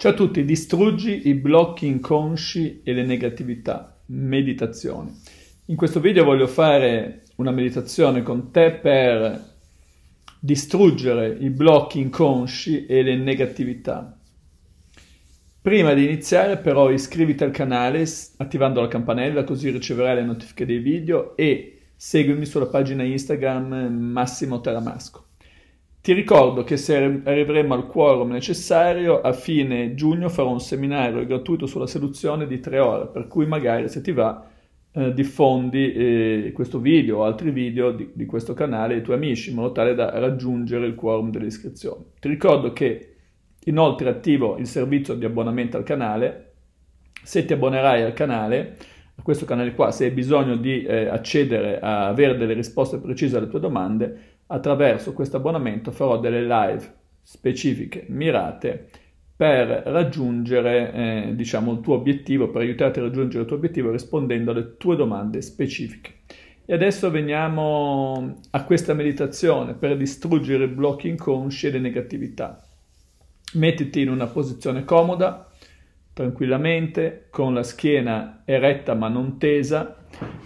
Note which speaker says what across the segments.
Speaker 1: Ciao a tutti, distruggi i blocchi inconsci e le negatività. Meditazione. In questo video voglio fare una meditazione con te per distruggere i blocchi inconsci e le negatività. Prima di iniziare però iscriviti al canale attivando la campanella così riceverai le notifiche dei video e seguimi sulla pagina Instagram Massimo Taramasco. Ti ricordo che se arriveremo al quorum necessario, a fine giugno farò un seminario gratuito sulla seduzione di tre ore, per cui magari se ti va eh, diffondi eh, questo video o altri video di, di, questo canale ai tuoi amici in modo tale da raggiungere il quorum delle iscrizioni. Ti ricordo che inoltre attivo il servizio di abbonamento al canale, se ti abbonerai al canale, a questo canale qua, se hai bisogno di eh, accedere a avere delle risposte precise alle tue domande, Attraverso questo abbonamento farò delle live specifiche, mirate, per raggiungere eh, diciamo, il tuo obiettivo, per aiutarti a raggiungere il tuo obiettivo rispondendo alle tue domande specifiche. E adesso veniamo a questa meditazione per distruggere i blocchi inconsci e le negatività. Mettiti in una posizione comoda, tranquillamente, con la schiena eretta ma non tesa,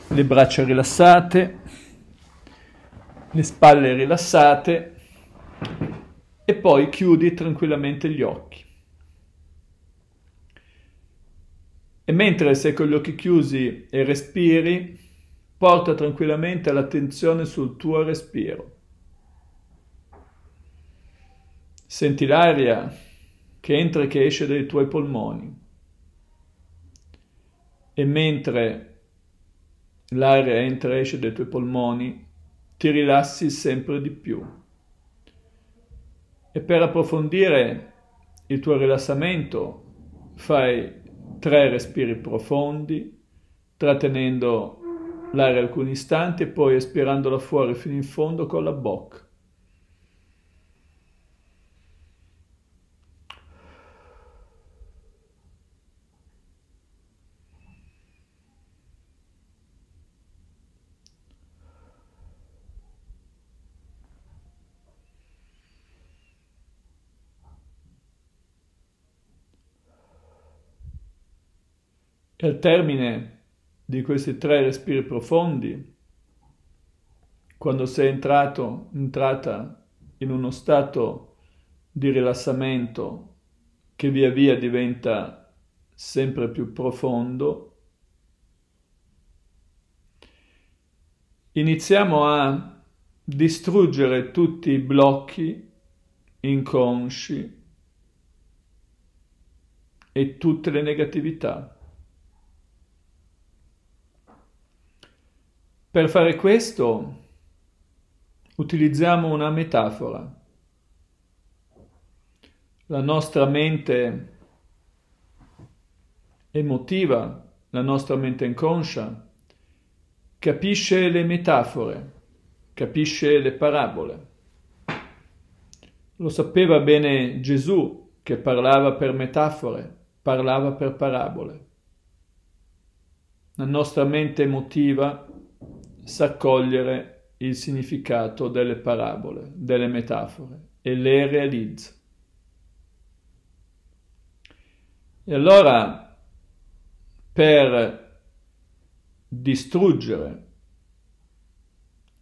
Speaker 1: le braccia rilassate, le spalle rilassate e poi chiudi tranquillamente gli occhi. E mentre sei con gli occhi chiusi e respiri, porta tranquillamente l'attenzione sul tuo respiro. Senti l'aria che entra e che esce dai tuoi polmoni. E mentre l'aria entra e esce dai tuoi polmoni, ti rilassi sempre di più. E per approfondire il tuo rilassamento fai tre respiri profondi, trattenendo l'aria alcuni istanti e poi espirandola fuori fino in fondo con la bocca. E al termine di questi tre respiri profondi, quando sei entrato, entrata in uno stato di rilassamento che via via diventa sempre più profondo, iniziamo a distruggere tutti i blocchi inconsci e tutte le negatività. Per fare questo utilizziamo una metafora. La nostra mente emotiva, la nostra mente inconscia, capisce le metafore, capisce le parabole. Lo sapeva bene Gesù che parlava per metafore, parlava per parabole. La nostra mente emotiva sa cogliere il significato delle parabole, delle metafore e le realizza. E allora, per distruggere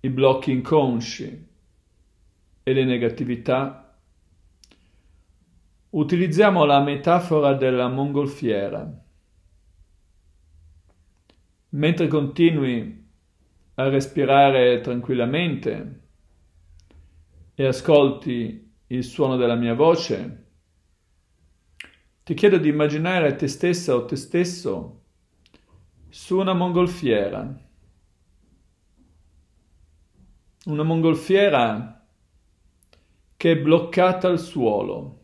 Speaker 1: i blocchi inconsci e le negatività, utilizziamo la metafora della mongolfiera. Mentre continui a respirare tranquillamente e ascolti il suono della mia voce. Ti chiedo di immaginare te stessa o te stesso su una mongolfiera. Una mongolfiera che è bloccata al suolo.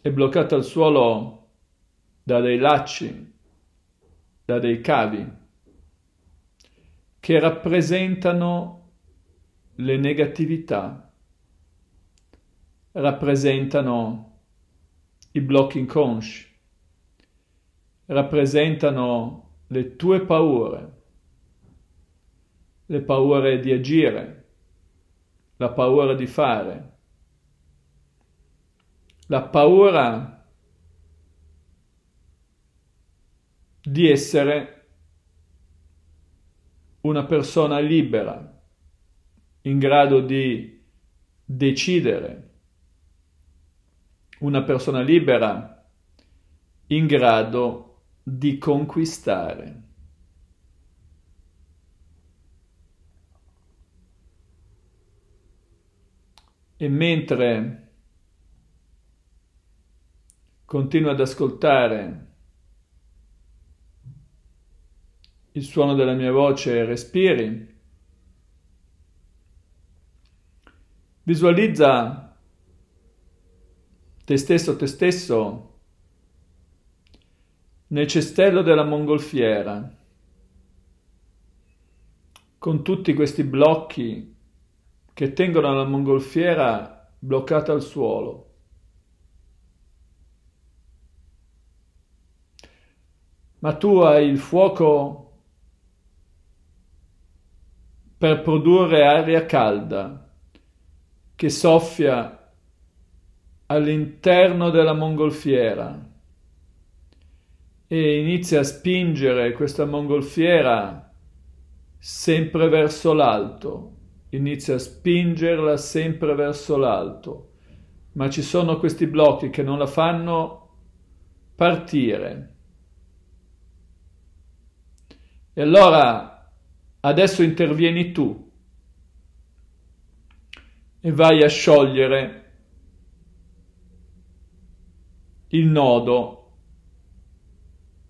Speaker 1: È bloccata al suolo da dei lacci da dei cavi, che rappresentano le negatività, rappresentano i blocchi inconsci, rappresentano le tue paure, le paure di agire, la paura di fare, la paura di essere una persona libera, in grado di decidere, una persona libera in grado di conquistare. E mentre continuo ad ascoltare il suono della mia voce respiri. Visualizza te stesso, te stesso nel cestello della mongolfiera con tutti questi blocchi che tengono la mongolfiera bloccata al suolo. Ma tu hai il fuoco per produrre aria calda che soffia all'interno della mongolfiera e inizia a spingere questa mongolfiera sempre verso l'alto, inizia a spingerla sempre verso l'alto, ma ci sono questi blocchi che non la fanno partire. E allora Adesso intervieni tu e vai a sciogliere il nodo,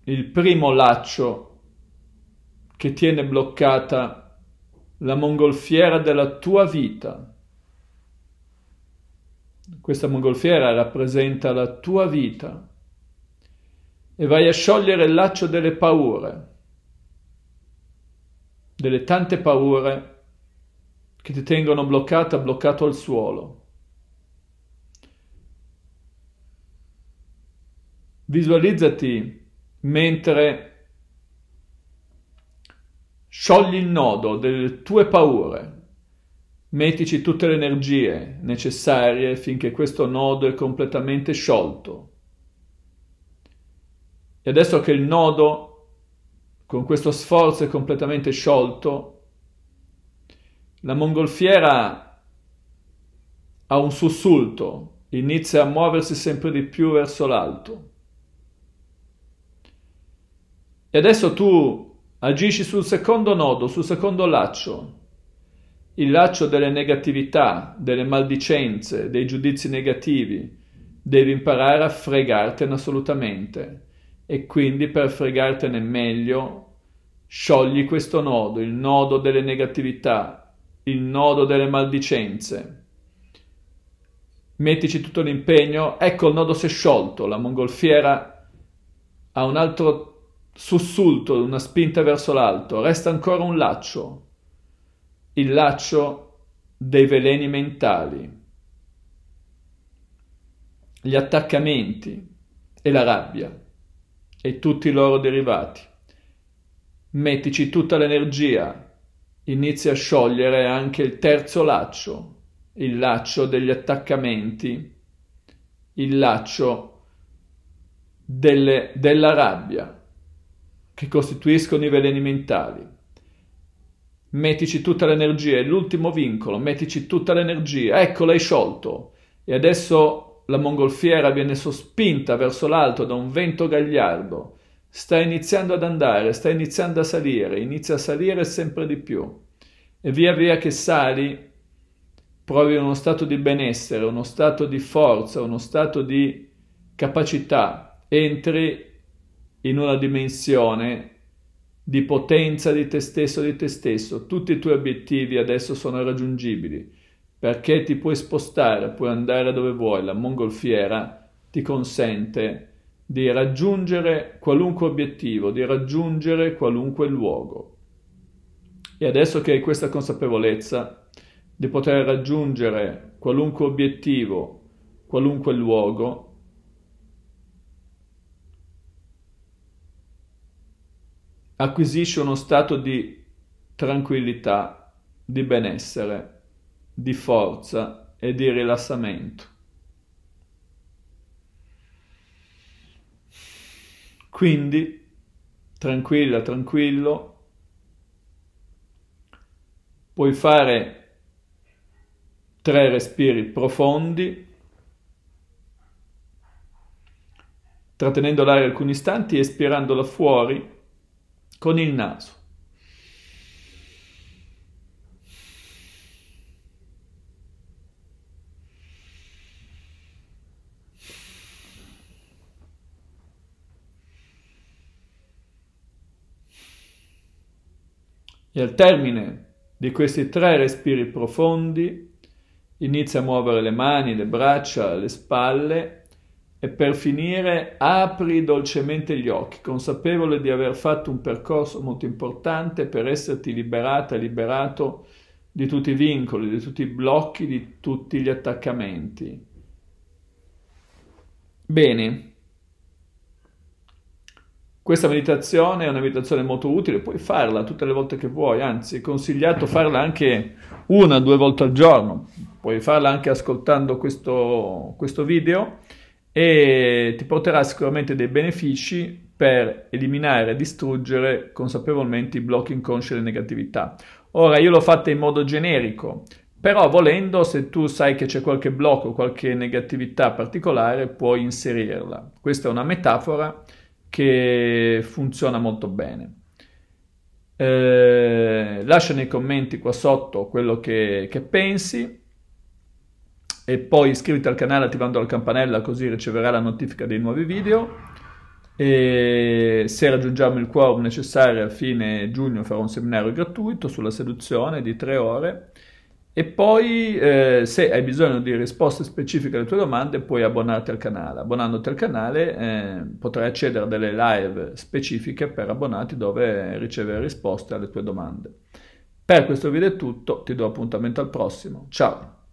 Speaker 1: il primo laccio che tiene bloccata la mongolfiera della tua vita. Questa mongolfiera rappresenta la tua vita e vai a sciogliere il laccio delle paure delle tante paure che ti tengono bloccata, bloccato al suolo. Visualizzati mentre sciogli il nodo delle tue paure, mettici tutte le energie necessarie finché questo nodo è completamente sciolto. E adesso che il nodo con questo sforzo è completamente sciolto. La mongolfiera ha un sussulto, inizia a muoversi sempre di più verso l'alto. E adesso tu agisci sul secondo nodo, sul secondo laccio, il laccio delle negatività, delle maldicenze, dei giudizi negativi. Devi imparare a fregartene assolutamente e quindi per fregartene meglio sciogli questo nodo, il nodo delle negatività, il nodo delle maldicenze. Mettici tutto l'impegno, ecco il nodo si è sciolto, la mongolfiera ha un altro sussulto, una spinta verso l'alto, resta ancora un laccio, il laccio dei veleni mentali, gli attaccamenti e la rabbia e tutti i loro derivati. Mettici tutta l'energia, inizia a sciogliere anche il terzo laccio, il laccio degli attaccamenti, il laccio delle, della rabbia, che costituiscono i veleni mentali. Mettici tutta l'energia, è l'ultimo vincolo, mettici tutta l'energia, ecco l'hai sciolto. E adesso la mongolfiera viene sospinta verso l'alto da un vento gagliardo, sta iniziando ad andare, sta iniziando a salire, inizia a salire sempre di più e via via che sali provi uno stato di benessere, uno stato di forza, uno stato di capacità, entri in una dimensione di potenza di te stesso, di te stesso, tutti i tuoi obiettivi adesso sono raggiungibili perché ti puoi spostare, puoi andare dove vuoi, la mongolfiera ti consente di raggiungere qualunque obiettivo, di raggiungere qualunque luogo. E adesso che hai questa consapevolezza di poter raggiungere qualunque obiettivo, qualunque luogo, acquisisci uno stato di tranquillità, di benessere di forza e di rilassamento. Quindi, tranquilla, tranquillo, puoi fare tre respiri profondi, trattenendo l'aria alcuni istanti, e espirandola fuori con il naso. E al termine di questi tre respiri profondi inizia a muovere le mani, le braccia, le spalle e per finire apri dolcemente gli occhi, consapevole di aver fatto un percorso molto importante per esserti liberata, liberato di tutti i vincoli, di tutti i blocchi, di tutti gli attaccamenti. Bene, questa meditazione è una meditazione molto utile, puoi farla tutte le volte che vuoi, anzi è consigliato farla anche una o due volte al giorno, puoi farla anche ascoltando questo, questo video e ti porterà sicuramente dei benefici per eliminare e distruggere consapevolmente i blocchi inconsci e le negatività. Ora io l'ho fatta in modo generico, però volendo se tu sai che c'è qualche blocco, qualche negatività particolare puoi inserirla. Questa è una metafora che funziona molto bene. Eh, lascia nei commenti qua sotto quello che, che pensi e poi iscriviti al canale attivando la campanella così riceverai la notifica dei nuovi video e se raggiungiamo il quorum necessario a fine giugno farò un seminario gratuito sulla seduzione di tre ore e poi eh, se hai bisogno di risposte specifiche alle tue domande puoi abbonarti al canale. Abbonandoti al canale eh, potrai accedere a delle live specifiche per abbonati dove ricevere risposte alle tue domande. Per questo video è tutto, ti do appuntamento al prossimo. Ciao!